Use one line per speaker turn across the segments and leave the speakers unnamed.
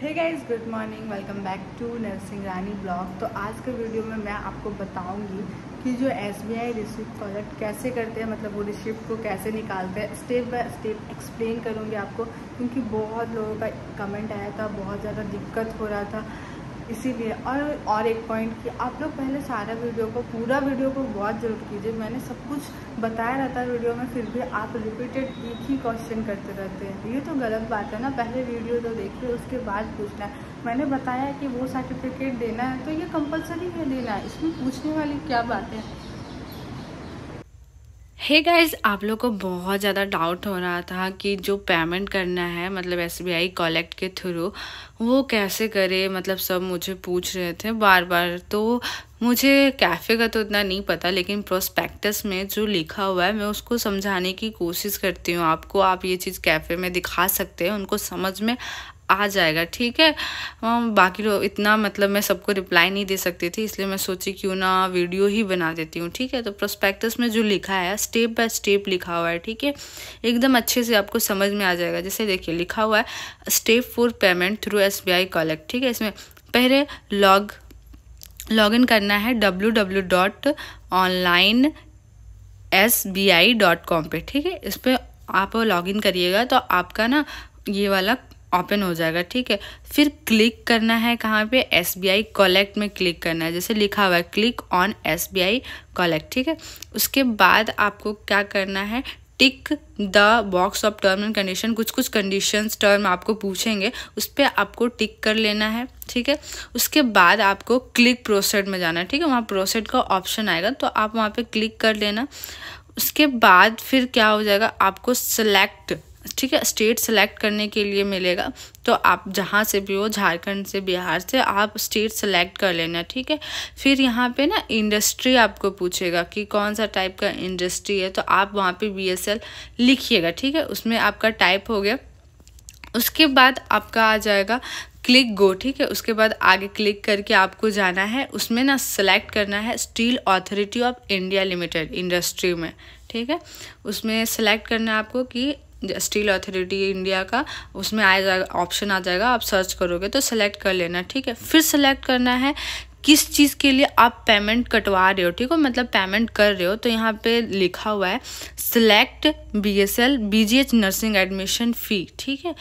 है guys good morning welcome back to nursing Rani blog तो आज के वीडियो में मैं आपको बताऊंगी कि जो S B I receipt collect कैसे करते हैं मतलब वो रिसिप्ट को कैसे निकालते हैं स्टेप बाय स्टेप एक्सप्लेन करूँगी आपको क्योंकि बहुत लोगों का कमेंट आया था बहुत ज़्यादा दिक्कत हो रहा था इसीलिए और और एक पॉइंट कि आप लोग पहले सारा वीडियो को पूरा वीडियो को बहुत जरूर कीजिए मैंने सब कुछ बताया रहता है वीडियो में फिर भी आप रिपीटेड एक ही क्वेश्चन करते रहते हैं ये तो गलत बात है ना पहले वीडियो तो देखिए उसके बाद पूछना है मैंने बताया कि वो सर्टिफिकेट देना है तो ये कंपलसरी है देना है इसमें पूछने वाली क्या बात है
हे hey गाइस आप लोग को बहुत ज़्यादा डाउट हो रहा था कि जो पेमेंट करना है मतलब एस बी आई कॉलेक्ट के थ्रू वो कैसे करे मतलब सब मुझे पूछ रहे थे बार बार तो मुझे कैफ़े का तो इतना नहीं पता लेकिन प्रोस्पेक्टस में जो लिखा हुआ है मैं उसको समझाने की कोशिश करती हूँ आपको आप ये चीज़ कैफ़े में दिखा सकते हैं उनको समझ में आ जाएगा ठीक है बाकी लोग इतना मतलब मैं सबको रिप्लाई नहीं दे सकती थी इसलिए मैं सोची क्यों ना वीडियो ही बना देती हूँ ठीक है तो प्रोस्पेक्टस में जो लिखा है स्टेप बाय स्टेप लिखा हुआ है ठीक है एकदम अच्छे से आपको समझ में आ जाएगा जैसे देखिए लिखा हुआ है step for payment through S collect ठीक है इसमें पहले लॉग लॉग इन करना है W W dot online S B I dot com पर ठीक है इस पर आप लॉग इन करिएगा तो आपका ना ये वाला ओपन हो जाएगा ठीक है फिर क्लिक करना है कहाँ पे एस बी आई कॉलेक्ट में क्लिक करना है जैसे लिखा हुआ है click on S B I collect ठीक है उसके बाद आपको क्या करना है tick the box of term and condition कुछ कुछ कंडीशंस टर्म आपको पूछेंगे उस पर आपको टिक कर लेना है ठीक है उसके बाद आपको क्लिक प्रोसेड में जाना है ठीक है वहाँ प्रोसेड का ऑप्शन आएगा तो आप वहाँ पे क्लिक कर लेना उसके बाद फिर क्या हो जाएगा आपको सेलेक्ट ठीक है स्टेट सेलेक्ट करने के लिए मिलेगा तो आप जहाँ से भी हो झारखंड से बिहार से आप स्टेट सेलेक्ट कर लेना ठीक है फिर यहाँ पे ना इंडस्ट्री आपको पूछेगा कि कौन सा टाइप का इंडस्ट्री है तो आप वहाँ पे बीएसएल लिखिएगा ठीक है उसमें आपका टाइप हो गया उसके बाद आपका आ जाएगा क्लिक गो ठीक है उसके बाद आगे क्लिक करके आपको जाना है उसमें ना सेलेक्ट करना है steel authority of India limited industry में ठीक है उसमें सेलेक्ट करना है आपको कि स्टील अथॉरिटी इंडिया का उसमें आ जाएगा ऑप्शन आ जाएगा आप सर्च करोगे तो सेलेक्ट कर लेना ठीक है फिर सेलेक्ट करना है किस चीज़ के लिए आप पेमेंट कटवा रहे हो ठीक हो मतलब पेमेंट कर रहे हो तो यहाँ पे लिखा हुआ है select B S L B G H nursing admission fee ठीक है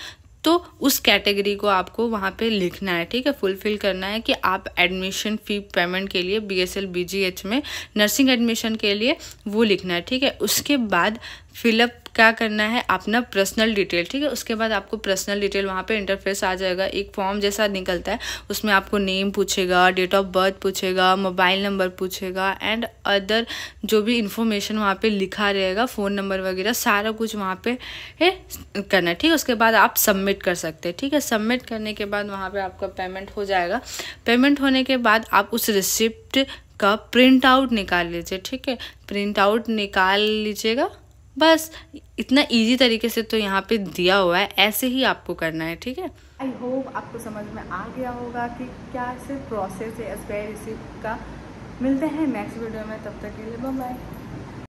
तो उस कैटेगरी को आपको वहाँ पे लिखना है ठीक है फुलफिल करना है कि आप एडमिशन फ़ी पेमेंट के लिए B S L B G H में नर्सिंग एडमिशन के लिए वो लिखना है ठीक है उसके बाद फिलअप क्या करना है अपना पर्सनल डिटेल ठीक है उसके बाद आपको पर्सनल डिटेल वहाँ पे इंटरफेस आ जाएगा एक फॉर्म जैसा निकलता है उसमें आपको नेम पूछेगा डेट ऑफ बर्थ पूछेगा मोबाइल नंबर पूछेगा एंड अदर जो भी इंफॉर्मेशन वहाँ पे लिखा रहेगा फ़ोन नंबर वगैरह सारा कुछ वहाँ पे है करना है ठीक है उसके बाद आप सबमिट कर सकते हैं ठीक है सबमिट करने के बाद वहाँ पर आपका पेमेंट हो जाएगा पेमेंट होने के बाद आप उस रिसिप्ट का प्रिंट आउट निकाल लीजिए ठीक है प्रिंट आउट निकाल लीजिएगा बस इतना इजी तरीके से तो यहाँ पे दिया हुआ है ऐसे ही आपको करना है ठीक है
आई होप आपको समझ में आ गया होगा कि क्या सिर्फ प्रोसेस है का मिलते हैं नेक्स्ट वीडियो में तब तक के लिए बाय